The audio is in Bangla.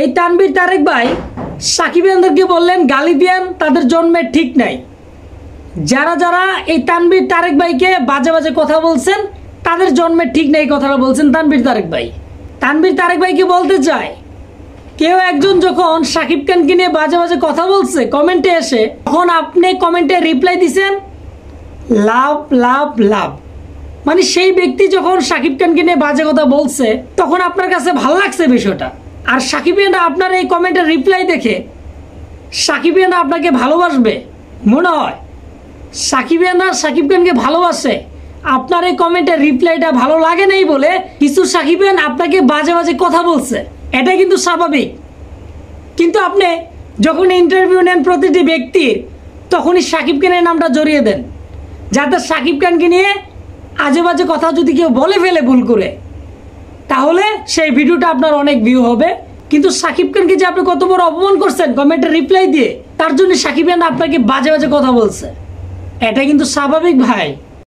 এই তানবির তারেক ভাই সাকিব এন্দ্রকে বললেন গালি দিয়ান তাদের জন্মের ঠিক নাই যারা যারা এই তানবির তারেক ভাইকে বাজে বাজে কথা বলছেন তাদের জন্মের ঠিক নেই কথাটা বলছেন তানবির তারেক ভাই তানবির তারেক ভাইকে বলতে চায় কেউ একজন যখন সাকিব খানকে নিয়ে বাজে বাজে কথা বলছে কমেন্টে এসে তখন আপনি কমেন্টে রিপ্লাই দিছেন লাভ লাভ লাভ মানে সেই ব্যক্তি যখন সাকিব খানকে নিয়ে বাজে কথা বলছে তখন আপনার কাছে ভাল লাগছে বিষয়টা আর সাকিবিয়ানরা আপনার এই কমেন্টের রিপ্লাই দেখে সাকিবিয়ানরা আপনাকে ভালোবাসবে মনে হয় সাকিবিয়ানরা সাকিব খানকে ভালোবাসে আপনার এই কমেন্টের রিপ্লাইটা ভালো লাগে নাই বলে কিছু সাকিবিয়ান আপনাকে বাজে বাজে কথা বলছে এটা কিন্তু স্বাভাবিক কিন্তু আপনি যখন ইন্টারভিউ নেন প্রতিটি ব্যক্তির তখনই সাকিব খানের নামটা জড়িয়ে দেন যাতে সাকিব খানকে নিয়ে আজে বাজে কথা যদি কেউ বলে ফেলে ভুল করে তাহলে সেই ভিডিওটা আপনার অনেক ভিউ হবে কিন্তু সাকিব খানকে যে আপনি কত বড় অপমান করছেন কমেন্টে রিপ্লাই দিয়ে তার জন্য সাকিব খান আপনাকে বাজে বাজে কথা বলছে এটা কিন্তু স্বাভাবিক ভাই